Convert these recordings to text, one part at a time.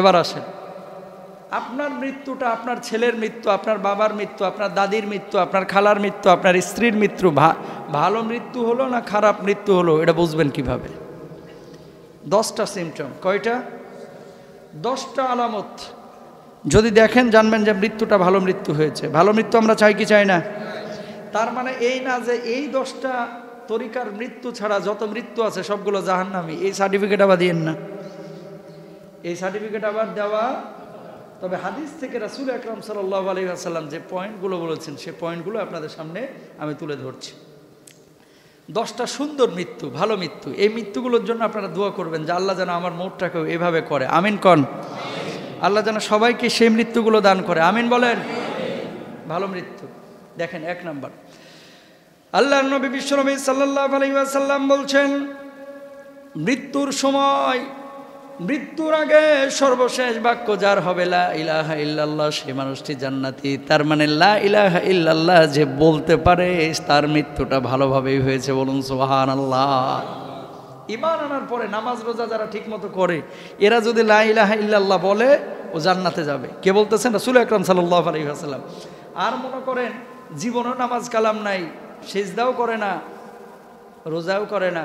এবার আসেন আপনার মৃত্যুটা আপনার ছেলের মৃত্যু আপনার বাবার মৃত্যু আপনার দাদির মৃত্যু আপনার খালার মৃত্যু আপনার স্ত্রীর মৃত্যু ভালো মৃত্যু হলো না খারাপ মৃত্যু হলো এটা বুঝবেন কিভাবে দশটা সিমটম কয়টা দশটা আলামত যদি দেখেন জানবেন যে মৃত্যুটা ভালো মৃত্যু হয়েছে ভালো মৃত্যু আমরা চাই কি চাই না তার মানে এই না যে এই দশটা তরিকার মৃত্যু ছাড়া যত মৃত্যু আছে সবগুলো জাহান্নামি এই সার্টিফিকেট আবার দিয়েন না এই সার্টিফিকেট আবার দেওয়া তবে হাদিস থেকে রাসুল আকরাম সাল্লাহ আলহিহাসাল্লাম যে পয়েন্টগুলো বলেছেন সে পয়েন্টগুলো আপনাদের সামনে আমি তুলে ধরছি দশটা সুন্দর মৃত্যু ভালো মৃত্যু এই মৃত্যুগুলোর জন্য আপনারা দোয়া করবেন যে আল্লাহ যেন আমার মোটটাকেও এভাবে করে আমিন কন আল্লাহ যেন সবাইকে সেই মৃত্যুগুলো দান করে আমিন বলেন ভালো মৃত্যু দেখেন এক নম্বর আল্লাহ নবী বিশ্বনবী সাল্লাহ আলহিহাসাল্লাম বলছেন মৃত্যুর সময় মৃত্যুর আগে সর্বশেষ বাক্য যার হবে লা ইলাহা ইল্লাল্লাহ সে মানুষটি জান্নাতি তার মানে লা ইলাহা ইল্লাল্লাহ যে বলতে পারে তার মৃত্যুটা ভালোভাবেই হয়েছে বলুন সোহান আল্লাহ ইমান আনার পরে নামাজ রোজা যারা ঠিকমতো করে এরা যদি লা ইলাহা ইল্লাল্লাহ বলে ও জান্নাতে যাবে কে বলতেছেন রাসুল আকরাম সাল্লাহ আলহিহাসাল্লাম আর মনে করেন জীবনও নামাজ কালাম নাই সেজদাও করে না রোজাও করে না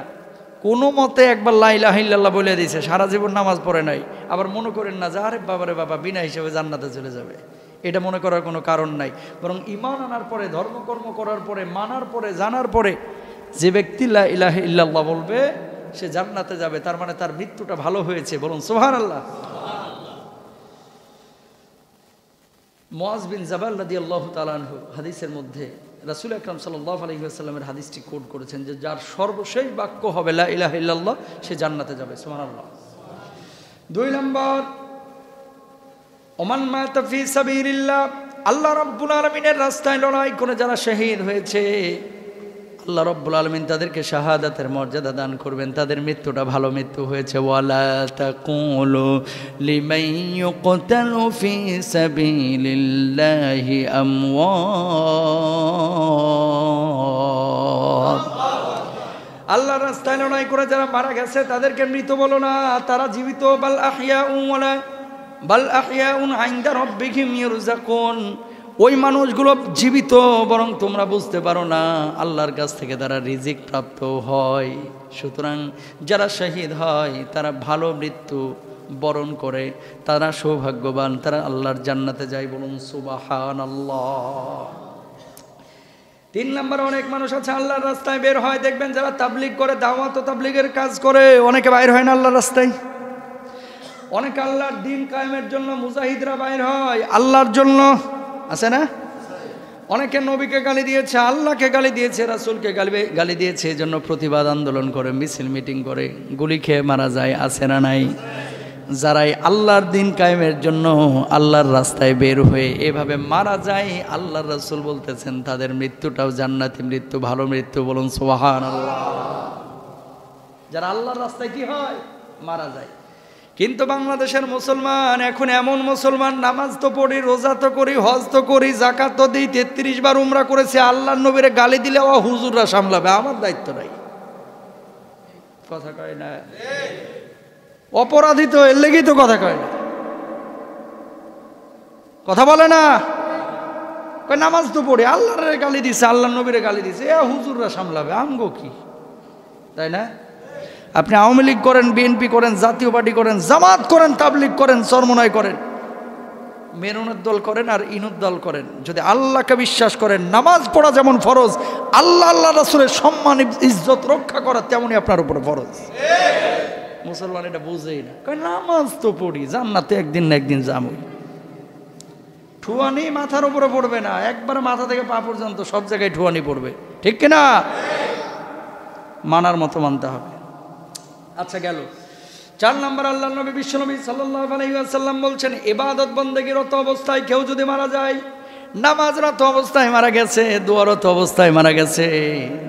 কোনো মতে একবার লাইলাহিল্লাহ বলে দিয়েছে সারা জীবন নামাজ পড়ে নাই আবার মনে করেন না যে আরে বাবারে বাবা বিনা হিসেবে জান্নাতে চলে যাবে এটা মনে করার কোনো কারণ নাই বরং ইমান আনার পরে ধর্মকর্ম করার পরে মানার পরে জানার পরে যে ব্যক্তি লাহ ইল্লাল্লাহ বলবে সে জান্নাতে যাবে তার মানে তার মৃত্যুটা ভালো হয়েছে বলুন সোহান আল্লাহ মোয়াজ বিন জাবাল রাদি আল্লাহ তালানহু হাদিসের মধ্যে রাসুল আকরাম সাল্লাহ আলহিহাস্লামের হাদিসটি কোট করেছেন যে যার সর্বশেষ বাক্য হবে লা ইলাহ ইল্লাল্লাহ সে জান্নাতে যাবে সুমানাল্লাহ দুই নম্বর ওমান মাতাফি সাবিরিল্লাহ আল্লাহ রাব্বুল আলমিনের রাস্তায় লড়াই করে যারা শহীদ হয়েছে আল্লাহ রব্বুল আলমিন তাদেরকে শাহাদাতের মর্যাদা দান করবেন তাদের মৃত্যুটা ভালো মৃত্যু হয়েছে ওয়ালা আল্লাহ রাস্তায় লড়াই করে যারা মারা গেছে তাদেরকে মৃত বলো না তারা জীবিত বাল আহিয়া উম বাল আহিয়া উন আইন্দা রব্বিহিম কোন ওই মানুষগুলো জীবিত বরং তোমরা বুঝতে পারো না আল্লাহর কাছ থেকে তারা রিজিক প্রাপ্ত হয় সুতরাং যারা শহীদ হয় তারা ভালো মৃত্যু বরণ করে তারা সৌভাগ্যবান তারা আল্লাহর জান্নাতে যায় বলুন সুবাহান আল্লাহ তিন নম্বর অনেক মানুষ আছে আল্লাহর রাস্তায় বের হয় দেখবেন যারা তাবলিগ করে দাওয়াত তাবলিগের কাজ করে অনেকে বাইর হয় না আল্লাহর রাস্তায় অনেকে আল্লাহর দিন কায়েমের জন্য মুজাহিদরা বাইর হয় আল্লাহর জন্য আছে না অনেকে নবীকে গালি দিয়েছে আল্লাহকে গালি দিয়েছে রাসুলকে গালি গালি দিয়েছে এই জন্য প্রতিবাদ আন্দোলন করে মিছিল মিটিং করে গুলি খেয়ে মারা যায় আছে না নাই যারাই আল্লাহর দিন কায়েমের জন্য আল্লাহর রাস্তায় বের হয়ে এভাবে মারা যায় আল্লাহর রাসুল বলতেছেন তাদের মৃত্যুটাও জান্নাতি মৃত্যু ভালো মৃত্যু বলুন সোহান আল্লাহ যারা আল্লাহর রাস্তায় কি হয় মারা যায় কিন্তু বাংলাদেশের মুসলমান এখন এমন মুসলমান নামাজ তো পড়ি রোজা তো করি হজ তো করি জাকাত তো দিই তেত্রিশ বার উমরা করেছে আল্লাহ নবীরে গালি দিলে ও হুজুররা সামলাবে আমার দায়িত্ব নাই কথা কয় না অপরাধী তো এর লেগেই তো কথা কয় না কথা বলে না নামাজ তো পড়ে আল্লাহরে গালি দিছে আল্লাহ নবীরে গালি দিছে এ হুজুররা সামলাবে আমগো কি তাই না আপনি আওয়ামী লীগ করেন বিএনপি করেন জাতীয় পার্টি করেন জামাত করেন তাবলিগ করেন সরমনয় করেন মেরুনের দল করেন আর ইনুর দল করেন যদি আল্লাহকে বিশ্বাস করেন নামাজ পড়া যেমন ফরজ আল্লাহ আল্লাহ রাসুলের সম্মান ইজ্জত রক্ষা করা তেমনই আপনার উপরে ফরজ মুসলমান এটা বুঝেই না কয় নামাজ তো পড়ি জান্নাতে একদিন না একদিন যামই ঠুয়ানি মাথার উপরে পড়বে না একবার মাথা থেকে পা পর্যন্ত সব জায়গায় ঠুয়ানি পড়বে ঠিক কিনা মানার মতো মানতে হবে আচ্ছা গেল চার নম্বর আল্লাহ নবী বিশ্বনবী সাল্লাহ সাল্লাম বলছেন এবাদত বন্দেগীরত অবস্থায় কেউ যদি মারা যায় নামাজরত অবস্থায় মারা গেছে দুয়ারত অবস্থায় মারা গেছে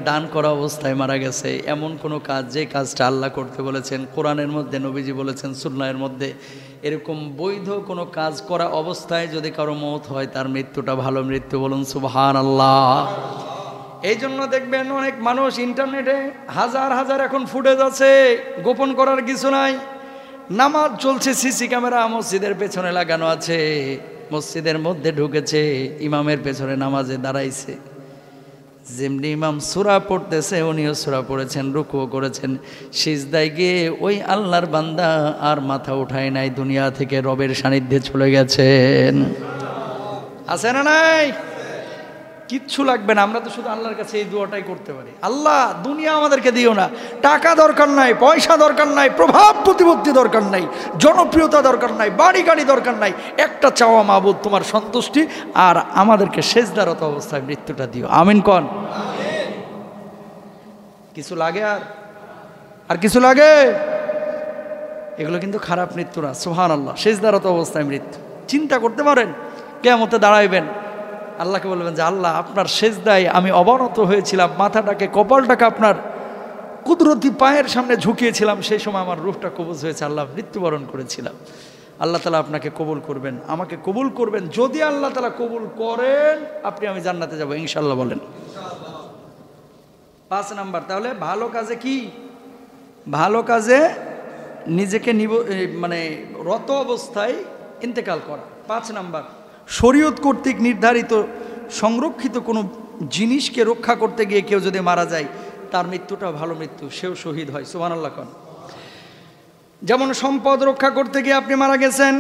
দান করা অবস্থায় মারা গেছে এমন কোনো কাজ যে কাজটা আল্লাহ করতে বলেছেন কোরআনের মধ্যে নবীজি বলেছেন সুল্লাহের মধ্যে এরকম বৈধ কোনো কাজ করা অবস্থায় যদি কারো মত হয় তার মৃত্যুটা ভালো মৃত্যু বলুন সুবহান আল্লাহ এই জন্য দেখবেন অনেক মানুষ ইন্টারনেটে হাজার হাজার এখন ফুটেজ আছে গোপন করার কিছু নাই নামাজ চলছে সিসি ক্যামেরা মসজিদের পেছনে লাগানো আছে মসজিদের মধ্যে ঢুকেছে ইমামের পেছনে নামাজে দাঁড়াইছে যেমনি ইমাম সুরা পড়তেছে উনিও সুরা পড়েছেন রুকুও করেছেন সিজদায় গিয়ে ওই আল্লাহর বান্দা আর মাথা উঠায় নাই দুনিয়া থেকে রবের সান্নিধ্যে চলে গেছেন আছে না নাই কিচ্ছু লাগবে না আমরা তো শুধু আল্লাহর কাছে এই দোয়াটাই করতে পারি আল্লাহ দুনিয়া আমাদেরকে দিও না টাকা দরকার নাই পয়সা দরকার নাই প্রভাব প্রতিপত্তি দরকার নাই জনপ্রিয়তা দরকার নাই বাড়ি গাড়ি দরকার নাই একটা চাওয়া মাহবুদ তোমার সন্তুষ্টি আর আমাদেরকে সেজদারত অবস্থায় মৃত্যুটা দিও আমিন কন কিছু লাগে আর আর কিছু লাগে এগুলো কিন্তু খারাপ মৃত্যু না সোহান আল্লাহ সেজদারত অবস্থায় মৃত্যু চিন্তা করতে পারেন কেমতে দাঁড়াইবেন আল্লাহকে বলবেন যে আল্লাহ আপনার সেজদায় আমি অবনত হয়েছিলাম মাথাটাকে কপালটাকে আপনার কুদরতি পায়ের সামনে ঝুঁকিয়েছিলাম সেই সময় আমার রুহটা কবজ হয়েছে আল্লাহ মৃত্যুবরণ করেছিলাম আল্লাহ তালা আপনাকে কবুল করবেন আমাকে কবুল করবেন যদি আল্লাহ তালা কবুল করেন আপনি আমি জান্নাতে যাব ইনশাল্লাহ বলেন পাঁচ নাম্বার তাহলে ভালো কাজে কি ভালো কাজে নিজেকে নিব মানে রত অবস্থায় ইন্তেকাল করা পাঁচ নাম্বার শরীয়ত কর্তৃক নির্ধারিত সংরক্ষিত কোনো জিনিসকে রক্ষা করতে গিয়ে কেউ যদি মারা যায় তার মৃত্যুটা ভালো মৃত্যু সেও শহীদ হয় সুবান আল্লাহ খান যেমন সম্পদ রক্ষা করতে গিয়ে আপনি মারা গেছেন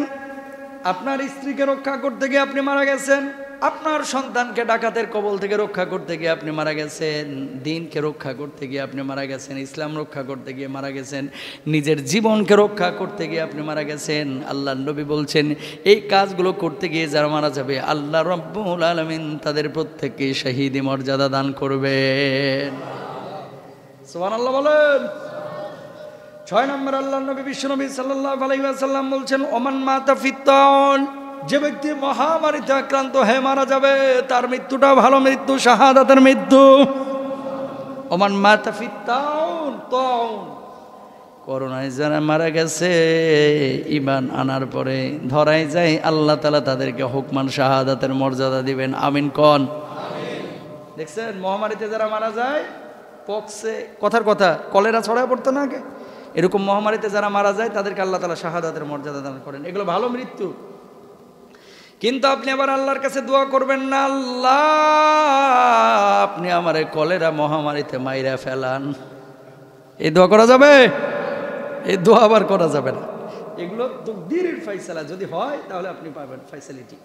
আপনার স্ত্রীকে রক্ষা করতে গিয়ে আপনি মারা গেছেন আপনার সন্তানকে ডাকাতের কবল থেকে রক্ষা করতে গিয়ে আপনি মারা গেছেন দিনকে রক্ষা করতে গিয়ে আপনি মারা গেছেন ইসলাম রক্ষা করতে গিয়ে মারা গেছেন নিজের জীবনকে রক্ষা করতে গিয়ে আপনি মারা গেছেন আল্লাহ নবী বলছেন এই কাজগুলো করতে গিয়ে যারা মারা যাবে আল্লাহ রব্বুল আলমিন তাদের প্রত্যেককে শাহিদি মর্যাদা দান করবেন সোহান আল্লাহ বলেন ছয় নম্বর আল্লাহ নবী বিশ্বনবী সাল্লাহ আলাইসাল্লাম বলছেন ওমান মাতা ফিতন যে ব্যক্তি মহামারীতে আক্রান্ত হয়ে মারা যাবে তার মৃত্যুটা ভালো মৃত্যু শাহাদাতের মৃত্যু ওমান মাতাফি তাউন তাউন করোনায় যারা মারা গেছে ইমান আনার পরে ধরাই যায় আল্লাহ তালা তাদেরকে হুকমান শাহাদাতের মর্যাদা দিবেন আমিন কন দেখছেন মহামারীতে যারা মারা যায় পক্সে কথার কথা কলেরা ছড়ায় পড়তো না আগে এরকম মহামারীতে যারা মারা যায় তাদেরকে আল্লাহ তালা শাহাদাতের মর্যাদা দান করেন এগুলো ভালো মৃত্যু কিন্তু আপনি আবার আল্লাহর কাছে দোয়া করবেন না আল্লাহ আপনি আমার এই কলেরা মহামারীতে মাইরা ফেলান এই দোয়া করা যাবে এই দোয়া আবার করা যাবে না এগুলো তকদির ফাইসালা যদি হয় তাহলে আপনি পাবেন ফাইসালিটি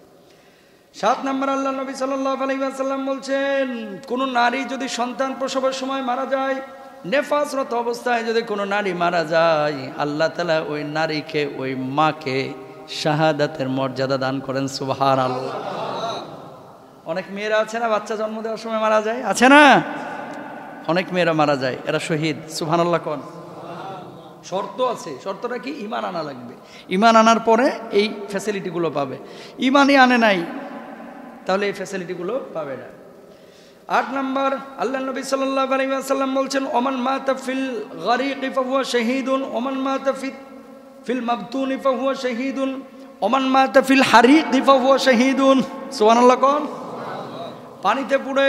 সাত নম্বর আল্লাহ নবী আসাল্লাম বলছেন কোনো নারী যদি সন্তান প্রসবের সময় মারা যায় নেফাসরত অবস্থায় যদি কোনো নারী মারা যায় আল্লাহ তালা ওই নারীকে ওই মাকে শাহাদাতের মর্যাদা দান করেন সুবাহার আল্লাহ অনেক মেয়েরা আছে না বাচ্চা জন্ম দেওয়ার সময় মারা যায় আছে না অনেক মেয়েরা মারা যায় এরা শহীদ আল্লাহ কন শর্ত আছে শর্তটা কি ইমান আনা লাগবে ইমান আনার পরে এই ফ্যাসিলিটিগুলো পাবে ইমানই আনে নাই তাহলে এই ফ্যাসিলিটিগুলো পাবে না আট নম্বর আল্লাহ নবী সাল্লাহ বলছেন ওমান মা তফিল গরিক ফাহুয়া শহীদুন ওমান মা ফিল মাবতুন ইফাহুয়া শাহীদুন ওমান মাতা ফিল হারিক ইফাহুয়া শাহিদুন সুবহানাল্লাহ কন পানিতে পুড়ে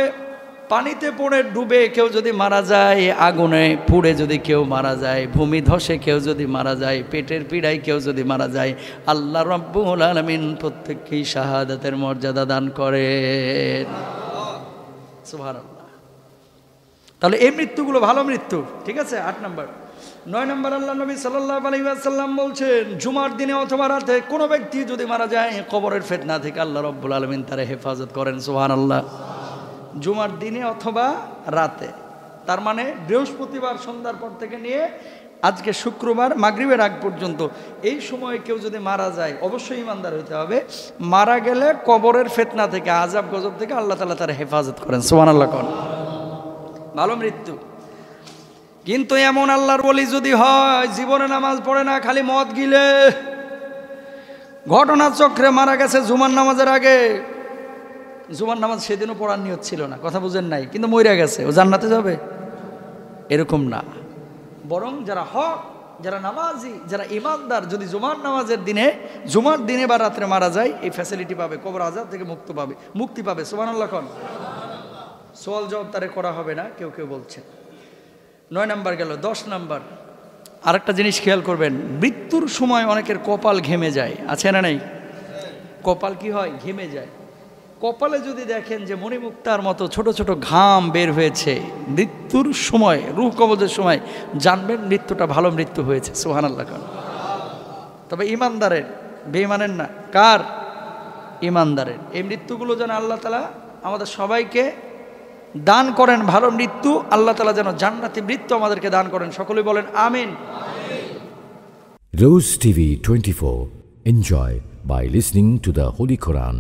পানিতে পড়ে ডুবে কেউ যদি মারা যায় আগুনে পুড়ে যদি কেউ মারা যায় ভূমি ধসে কেউ যদি মারা যায় পেটের পীড়ায় কেউ যদি মারা যায় আল্লাহ রব্বুল আলমিন প্রত্যেককেই শাহাদাতের মর্যাদা দান করে সুভার তাহলে এই মৃত্যুগুলো ভালো মৃত্যু ঠিক আছে আট নম্বর নয় নম্বর আল্লাহ নবী সাল্লাহ আলহিবাসাল্লাম বলছেন জুমার দিনে অথবা রাতে কোনো ব্যক্তি যদি মারা যায় কবরের ফেতনা থেকে আল্লাহ রব্বুল আলমিন তারা হেফাজত করেন সোহান আল্লাহ জুমার দিনে অথবা রাতে তার মানে বৃহস্পতিবার সন্ধ্যার পর থেকে নিয়ে আজকে শুক্রবার মাগরীবের আগ পর্যন্ত এই সময়ে কেউ যদি মারা যায় অবশ্যই ইমানদার হতে হবে মারা গেলে কবরের ফেতনা থেকে আজাব গজব থেকে আল্লাহ তালা তার হেফাজত করেন সোহান আল্লাহ কন ভালো মৃত্যু কিন্তু এমন আল্লাহর বলি যদি হয় জীবনে নামাজ পড়ে না খালি মদ গিলে ঘটনার চক্রে মারা গেছে জুমার নামাজের আগে জুমার নামাজ সেদিনও পড়ার নিয়ত ছিল না কথা বুঝেন নাই কিন্তু মরিয়া গেছে ও জান্নাতে যাবে এরকম না বরং যারা হক যারা নামাজি যারা ইমানদার যদি জুমার নামাজের দিনে জুমার দিনে বা রাত্রে মারা যায় এই ফ্যাসিলিটি পাবে কবর আজাদ থেকে মুক্ত পাবে মুক্তি পাবে সুমান আল্লাহ খান সোয়াল জবাব তারে করা হবে না কেউ কেউ বলছে নয় নাম্বার গেল দশ নাম্বার আরেকটা জিনিস খেয়াল করবেন মৃত্যুর সময় অনেকের কপাল ঘেমে যায় আছে না নাই কপাল কি হয় ঘেমে যায় কপালে যদি দেখেন যে মণিমুক্তার মতো ছোট ছোট ঘাম বের হয়েছে মৃত্যুর সময় রুহ কবজের সময় জানবেন মৃত্যুটা ভালো মৃত্যু হয়েছে সোহান আল্লাহ খান তবে ইমানদারের বেইমানের না কার ইমানদারের এই মৃত্যুগুলো যেন আল্লাহ তালা আমাদের সবাইকে দান করেন ভালো মৃত্যু আল্লাহ তালা যেন জান্নাতি মৃত্যু আমাদেরকে দান করেন সকলেই বলেন আমিন রোজ TV twenty four enjoy by listening to the holy খোরান